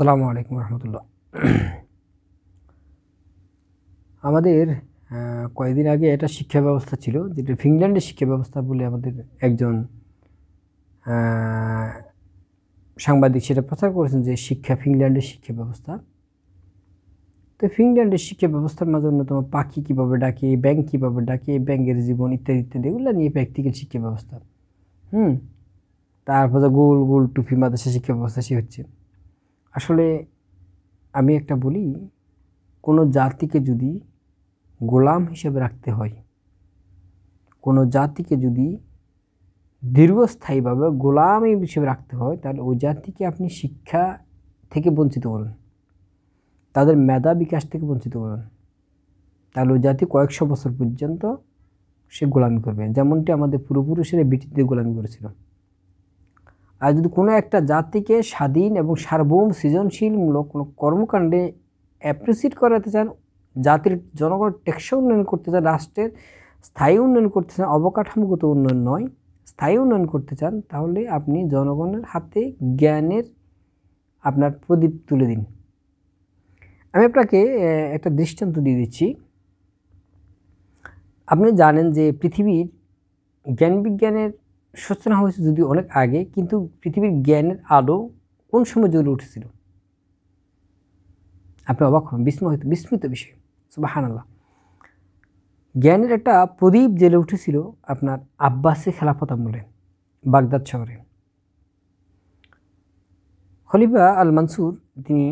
সালাম আলাইকুম রহমতুল্লাহ আমাদের কয়েকদিন আগে একটা শিক্ষা ব্যবস্থা ছিল যেটা ফিনল্যান্ডের শিক্ষা ব্যবস্থা বলে আমাদের একজন সাংবাদিক সেটা প্রচার করেছেন যে শিক্ষা ফিনল্যান্ডের শিক্ষা ব্যবস্থা তো ফিনল্যান্ডের শিক্ষা ব্যবস্থার মাঝে অন্যতম পাখি কীভাবে ডাকে ব্যাংক কীভাবে ডাকে ব্যাংকের জীবন ইত্যাদি ইত্যাদি এগুলো নিয়ে প্র্যাকটিক্যাল শিক্ষা ব্যবস্থা হুম তারপর গোল গোল টুপি মাদ্রাসা শিক্ষা ব্যবস্থা সে হচ্ছে আসলে আমি একটা বলি কোনো জাতিকে যদি গোলাম হিসেবে রাখতে হয় কোনো জাতিকে যদি দীর্ঘস্থায়ীভাবে গোলাম হিসেবে রাখতে হয় তাহলে ওই জাতিকে আপনি শিক্ষা থেকে বঞ্চিত করুন তাদের মেধা বিকাশ থেকে বঞ্চিত করুন তাহলে ওই জাতি কয়েকশো বছর পর্যন্ত সে গোলামি করবে যেমনটি আমাদের পূর্বপুরুষেরা ব্রিটিশদের গোলামি করেছিল আর যদি কোনো একটা জাতিকে স্বাধীন এবং সার্বভৌম সৃজনশীলমূলক কোনো কর্মকাণ্ডে অ্যাপ্রিসিয়েট করাতে চান জাতির জনগণ টেকসা উন্নয়ন করতে চান রাষ্ট্রের স্থায়ী উন্নয়ন করতে চান অবকাঠামোগত উন্নয়ন নয় স্থায়ী উন্নয়ন করতে চান তাহলে আপনি জনগণের হাতে জ্ঞানের আপনার প্রদীপ তুলে দিন আমি আপনাকে একটা দৃষ্টান্ত দিয়ে দিচ্ছি আপনি জানেন যে পৃথিবীর জ্ঞান বিজ্ঞানের সূচনা হয়েছে যদিও অনেক আগে কিন্তু পৃথিবীর জ্ঞানের আলো কোন সময় জ্বলে উঠেছিল আপনি অবাক হবেন বিস্ময়িত বিস্মিত বিষয় সুবাহান আল্লাহ জ্ঞানের একটা প্রদীপ জেলে উঠেছিল আপনার আব্বাসে খেলাফত আমলে বাগদাদ শহরে খলিফা আল মানসুর তিনি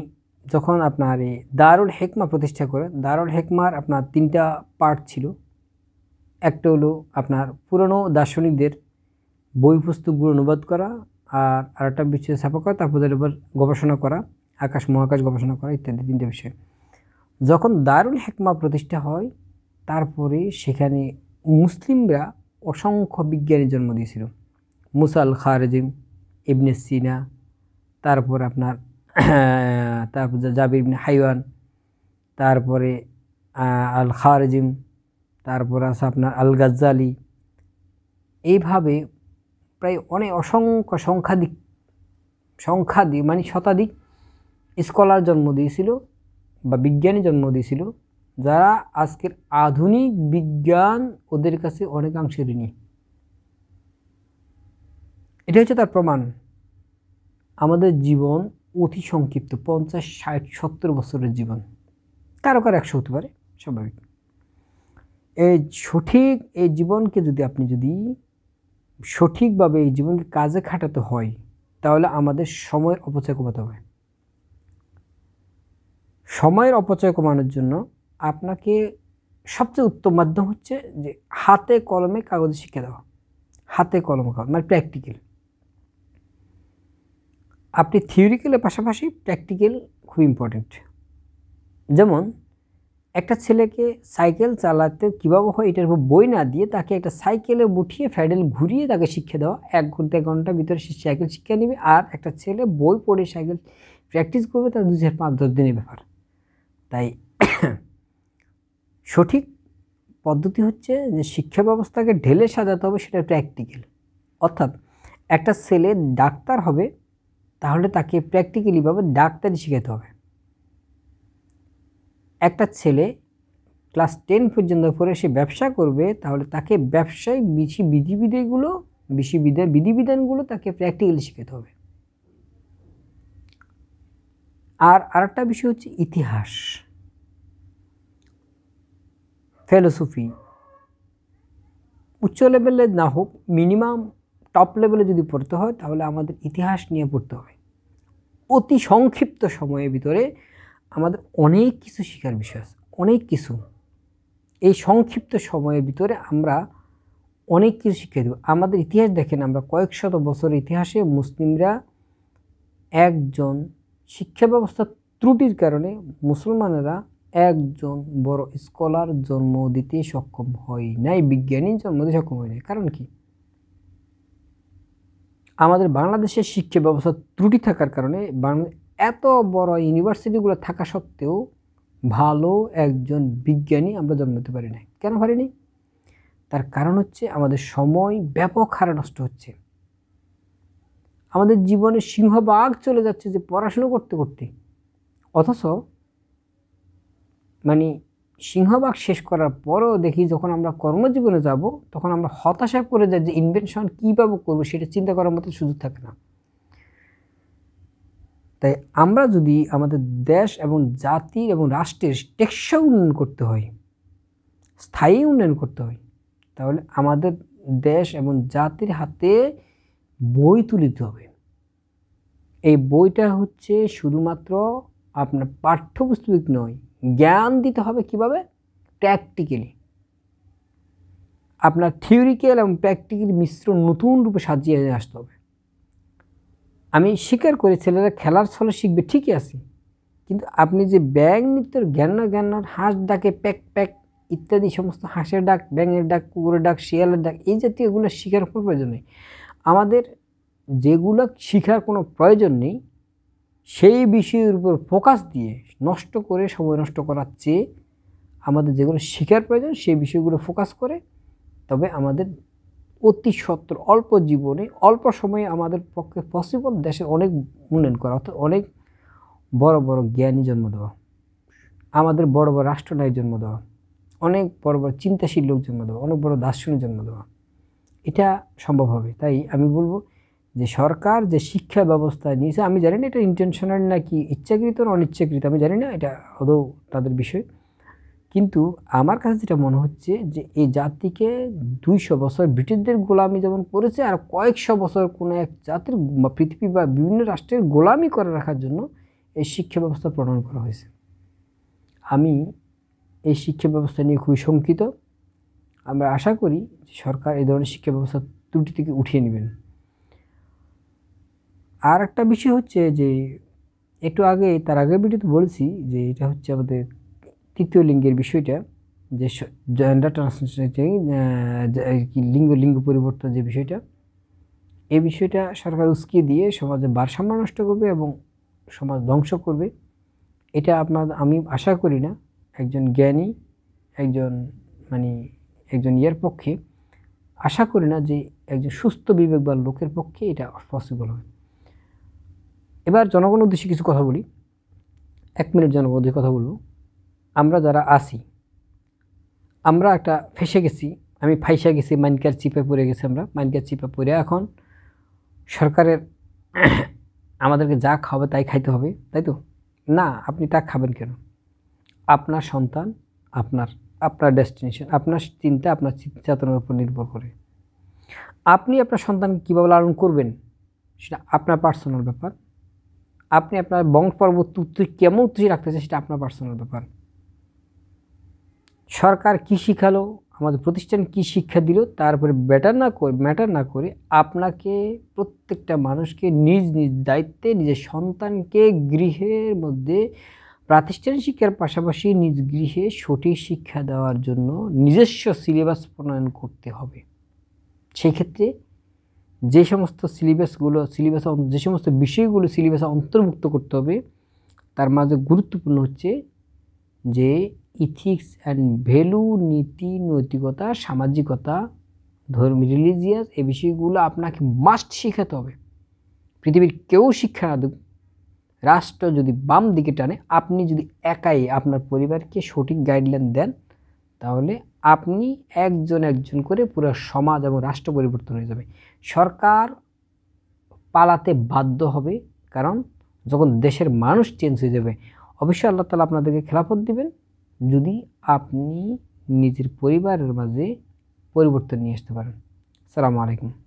যখন আপনার এই দারুল হেকমা প্রতিষ্ঠা করেন দারুল হেকমার আপনার তিনটা পার্ট ছিল একটা হলো আপনার পুরনো দার্শনিকদের বই পুস্তকগুলো অনুবাদ করা আর আরেকটা বিষয়ে ছাপা করা তারপর উপর গবেষণা করা আকাশ মহাকাশ গবেষণা করা ইত্যাদি তিনটে বিষয় যখন দারুল হেকমা প্রতিষ্ঠা হয় তারপরে সেখানে মুসলিমরা অসংখ্য বিজ্ঞানী জন্ম দিয়েছিল মুসাল খারেজিম ইবনে সিনা তারপর আপনার তারপর জাবির ইবনে হাইওয়ান তারপরে আল খারেজিম তারপর আছে আপনার আল গাজ্জালি এইভাবে প্রায় অনেক অসংখ্য সংখ্যাধিক সংখ্যাধিক মানে শতাধিক স্কলার জন্ম দিয়েছিল বা বিজ্ঞানী জন্ম দিয়েছিল যারা আজকের আধুনিক বিজ্ঞান ওদের কাছে অনেকাংশে ঋণী এটা হচ্ছে তার প্রমাণ আমাদের জীবন অতি সংক্ষিপ্ত পঞ্চাশ ষাট সত্তর বছরের জীবন কারো কারো একশো হতে পারে স্বাভাবিক এই সঠিক এই জীবনকে যদি আপনি যদি সঠিকভাবে এই জীবনকে কাজে খাটাতে হয় তাহলে আমাদের সময়ের অপচয় কমাতে হবে সময়ের অপচয় কমানোর জন্য আপনাকে সবচেয়ে উত্তম মাধ্যম হচ্ছে যে হাতে কলমে কাগজে শিখে দেওয়া হাতে কলমে কাগজ মানে প্র্যাকটিক্যাল আপনি থিওরিক্যালের পাশাপাশি প্র্যাকটিক্যাল খুব ইম্পর্ট্যান্ট যেমন একটা ছেলেকে সাইকেল চালাতে কীভাবে হয় এটার উপর বই না দিয়ে তাকে একটা সাইকেলে উঠিয়ে ফ্যাডেল ঘুরিয়ে তাকে শিক্ষা দেওয়া এক ঘন্টা এক ঘন্টার ভিতরে সে সাইকেল শিক্ষা নেবে আর একটা ছেলে বই পড়ে সাইকেল প্র্যাকটিস করবে তার দু চার পাঁচ দশ দিনের ব্যাপার তাই সঠিক পদ্ধতি হচ্ছে যে শিক্ষা ব্যবস্থাকে ঢেলে সাজাতে হবে সেটা প্র্যাকটিক্যাল অর্থাৎ একটা ছেলে ডাক্তার হবে তাহলে তাকে প্র্যাকটিক্যালিভাবে ডাক্তারি শিখাতে হবে একটা ছেলে ক্লাস টেন পর্যন্ত পড়ে সে ব্যবসা করবে তাহলে তাকে ব্যবসায় বেশি বিধিবিধিগুলো বেশি বিধা বিধিবিধানগুলো তাকে প্র্যাকটিক্যালি শিখাতে হবে আর আরেকটা বিষয় হচ্ছে ইতিহাস ফিলোসফি উচ্চ লেভেলে না হোক মিনিমাম টপ লেভেলে যদি পড়তে হয় তাহলে আমাদের ইতিহাস নিয়ে পড়তে হবে অতি সংক্ষিপ্ত সময়ের ভিতরে আমাদের অনেক কিছু শেখার বিষয় আছে অনেক কিছু এই সংক্ষিপ্ত সময়ের ভিতরে আমরা অনেক কিছু শিখিয়ে দেব আমাদের ইতিহাস দেখেন আমরা কয়েক শত বছর ইতিহাসে মুসলিমরা একজন শিক্ষা ব্যবস্থা ত্রুটির কারণে মুসলমানেরা একজন বড় স্কলার জন্ম দিতে সক্ষম হয় নাই বিজ্ঞানী জন্ম দিতে সক্ষম হয় নাই কারণ কি আমাদের বাংলাদেশের শিক্ষা ব্যবস্থা ত্রুটি থাকার কারণে এত বড় ইউনিভার্সিটিগুলো থাকা সত্ত্বেও ভালো একজন বিজ্ঞানী আমরা জন্মাতে পারি না কেন পারিনি তার কারণ হচ্ছে আমাদের সময় ব্যাপক হারে নষ্ট হচ্ছে আমাদের জীবনে সিংহবাগ চলে যাচ্ছে যে পড়াশুনো করতে করতে অথচ মানে সিংহবাগ শেষ করার পরও দেখি যখন আমরা কর্মজীবনে যাব তখন আমরা হতাশা করে যাই যে ইনভেনশন কীভাবে করবো সেটা চিন্তা করার মতো সুযোগ থাকে না তাই আমরা যদি আমাদের দেশ এবং জাতির এবং রাষ্ট্রের টেকসই উন্নয়ন করতে হয় স্থায়ী উন্নয়ন করতে হয় তাহলে আমাদের দেশ এবং জাতির হাতে বই তুলে দিতে হবে এই বইটা হচ্ছে শুধুমাত্র আপনার পাঠ্যপুস্তক নয় জ্ঞান দিতে হবে কিভাবে প্র্যাকটিক্যালি আপনার থিওরিক্যাল এবং প্র্যাকটিক্যাল মিশ্রণ নতুন রূপে সাজিয়ে আসতে হবে আমি স্বীকার করি ছেলেরা খেলার ছলে শিখবে ঠিকই আছে কিন্তু আপনি যে ব্যাং নৃত্যের জ্ঞান জ্ঞানার হাঁস ডাকে প্যাক প্যাক ইত্যাদি সমস্ত হাঁসের ডাক ব্যাঙের ডাক কুকুরের ডাক শিয়ালের ডাক এই জাতীয়গুলো শেখার কোনো প্রয়োজন নেই আমাদের যেগুলো শেখার কোনো প্রয়োজন নেই সেই বিষয়ের উপর ফোকাস দিয়ে নষ্ট করে সময় নষ্ট করার চেয়ে আমাদের যেগুলো শেখার প্রয়োজন সেই বিষয়গুলো ফোকাস করে তবে আমাদের অতি সত্তর অল্প জীবনে অল্প সময়ে আমাদের পক্ষে পসিবল দেশে অনেক উন্নয়ন করা অর্থাৎ অনেক বড় বড় জ্ঞানী জন্ম দেওয়া আমাদের বড় বড় রাষ্ট্রনায়ক জন্ম দেওয়া অনেক বড় বড় চিন্তাশীল লোক জন্ম দেওয়া অনেক বড় দার্শনিক জন্ম দেওয়া এটা সম্ভব হবে তাই আমি বলবো যে সরকার যে শিক্ষা ব্যবস্থা নিয়েছে আমি জানি না এটা ইন্টেনশনাল নাকি ইচ্ছাকৃত না অনিচ্ছাকৃত আমি জানি না এটা আদৌ তাদের বিষয় কিন্তু আমার কাছে যেটা মনে হচ্ছে যে এই জাতিকে দুইশো বছর ব্রিটিশদের গোলামি যেমন করেছে আর কয়েকশো বছর কোনো এক জাতির বা পৃথিবী বা বিভিন্ন রাষ্ট্রের গোলামি করে রাখার জন্য এই শিক্ষা ব্যবস্থা প্রণয়ন করা হয়েছে আমি এই শিক্ষা ব্যবস্থা নিয়ে খুবই শঙ্কিত আমরা আশা করি যে সরকার এই ধরনের শিক্ষা ব্যবস্থা ত্রুটি থেকে উঠিয়ে নেবেন আর একটা বিষয় হচ্ছে যে একটু আগে তার আগের ভিডিওতে বলছি যে এটা হচ্ছে আমাদের তৃতীয় লিঙ্গের বিষয়টা যে জেন্ডার ট্রান্সলেশন লিঙ্গ লিঙ্গ পরিবর্তন যে বিষয়টা এই বিষয়টা সরকার উস্কিয়ে দিয়ে সমাজে ভারসাম্য নষ্ট করবে এবং সমাজ ধ্বংস করবে এটা আপনার আমি আশা করি না একজন জ্ঞানী একজন মানে একজন ইয়ার পক্ষে আশা করি না যে একজন সুস্থ বিবেক বা লোকের পক্ষে এটা পসিবল হবে এবার জনগণ উদ্দেশ্যে কিছু কথা বলি এক মিনিট জনগণ কথা বলবো আমরা যারা আসি আমরা একটা ফেসে গেছি আমি ফাইসা গেছি মাইনকার চিপে পড়ে গেছি আমরা মাইনকার চিপে পড়ে এখন সরকারের আমাদেরকে যা খাওয়াবে তাই খাইতে হবে তাই তো না আপনি তা খাবেন কেন আপনার সন্তান আপনার আপনার ডেস্টিনেশন আপনার চিন্তা আপনার চেতনার উপর নির্ভর করে আপনি আপনার সন্তান কীভাবে লালন করবেন সেটা আপনার পার্সোনাল ব্যাপার আপনি আপনার বংশ পর্বত কেমন উত্তেজি রাখতে চান সেটা আপনার পার্সোনাল ব্যাপার সরকার কি শিখালো আমাদের প্রতিষ্ঠান কি শিক্ষা দিল তারপরে ব্যাটার না করে ম্যাটার না করে আপনাকে প্রত্যেকটা মানুষকে নিজ নিজ দায়িত্বে নিজের সন্তানকে গৃহের মধ্যে প্রাতিষ্ঠানিক শিক্ষার পাশাপাশি নিজ গৃহে সঠিক শিক্ষা দেওয়ার জন্য নিজস্ব সিলেবাস প্রণয়ন করতে হবে সেক্ষেত্রে যে সমস্ত সিলেবাসগুলো সিলেবাস যে সমস্ত বিষয়গুলো সিলেবাসে অন্তর্ভুক্ত করতে হবে তার মাঝে গুরুত্বপূর্ণ হচ্ছে যে ইথিক্স অ্যান্ড ভ্যালু নীতি নৈতিকতা সামাজিকতা ধর্ম রিলিজিয়াস এই বিষয়গুলো আপনাকে মাস্ট শিখাতে হবে পৃথিবীর কেউ শিক্ষা না দেবে রাষ্ট্র যদি বাম দিকে টানে আপনি যদি একাই আপনার পরিবারকে সঠিক গাইডলাইন দেন তাহলে আপনি একজন একজন করে পুরো সমাজ এবং রাষ্ট্র পরিবর্তন হয়ে যাবে সরকার পালাতে বাধ্য হবে কারণ যখন দেশের মানুষ চেঞ্জ হয়ে যাবে অবশ্যই আল্লাহ তালা আপনাদেরকে খেলাফত দিবেন যদি আপনি নিজের পরিবারের মাঝে পরিবর্তন নিয়ে আসতে পারেন সালামু আলাইকুম